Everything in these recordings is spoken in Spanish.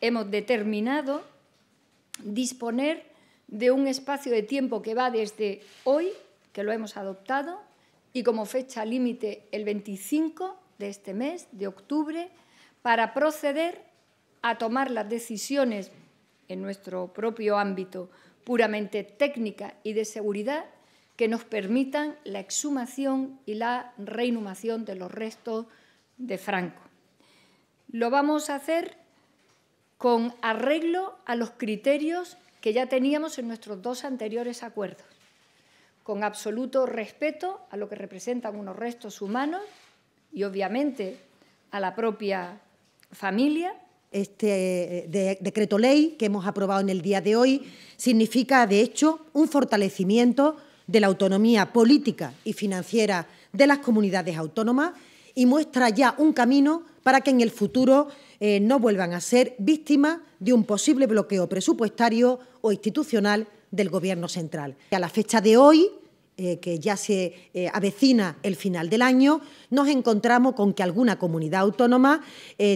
hemos determinado disponer de un espacio de tiempo que va desde hoy, que lo hemos adoptado, y como fecha límite el 25 de este mes, de octubre, para proceder a tomar las decisiones en nuestro propio ámbito puramente técnica y de seguridad que nos permitan la exhumación y la reinhumación de los restos de Franco. Lo vamos a hacer con arreglo a los criterios que ya teníamos en nuestros dos anteriores acuerdos, con absoluto respeto a lo que representan unos restos humanos y obviamente a la propia familia. Este eh, decreto ley que hemos aprobado en el día de hoy significa, de hecho, un fortalecimiento de la autonomía política y financiera de las comunidades autónomas y muestra ya un camino para que en el futuro eh, no vuelvan a ser víctimas de un posible bloqueo presupuestario o institucional del Gobierno central. A la fecha de hoy, eh, que ya se eh, avecina el final del año, nos encontramos con que alguna comunidad autónoma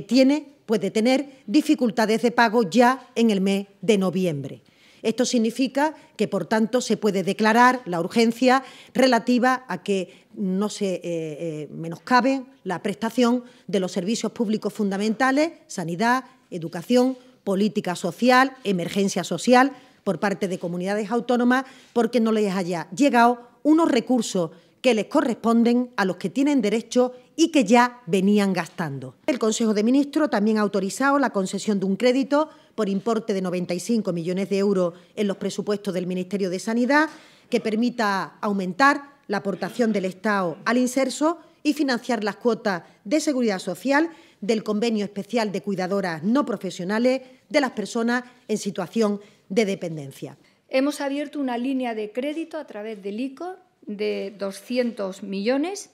tiene, puede tener dificultades de pago ya en el mes de noviembre. Esto significa que, por tanto, se puede declarar la urgencia relativa a que no se eh, eh, menoscabe la prestación de los servicios públicos fundamentales, sanidad, educación, política social, emergencia social, por parte de comunidades autónomas, porque no les haya llegado unos recursos que les corresponden a los que tienen derecho y que ya venían gastando. El Consejo de Ministros también ha autorizado la concesión de un crédito por importe de 95 millones de euros en los presupuestos del Ministerio de Sanidad que permita aumentar la aportación del Estado al inserso y financiar las cuotas de seguridad social del convenio especial de cuidadoras no profesionales de las personas en situación de dependencia. Hemos abierto una línea de crédito a través del ICO de 200 millones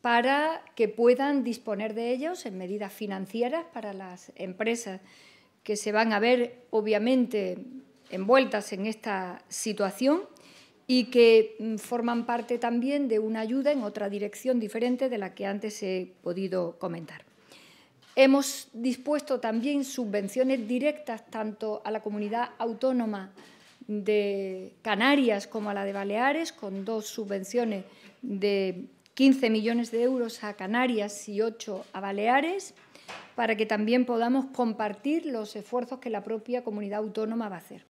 para que puedan disponer de ellos en medidas financieras para las empresas que se van a ver obviamente envueltas en esta situación y que mm, forman parte también de una ayuda en otra dirección diferente de la que antes he podido comentar. Hemos dispuesto también subvenciones directas tanto a la comunidad autónoma de Canarias como a la de Baleares, con dos subvenciones de 15 millones de euros a Canarias y 8 a Baleares, para que también podamos compartir los esfuerzos que la propia comunidad autónoma va a hacer.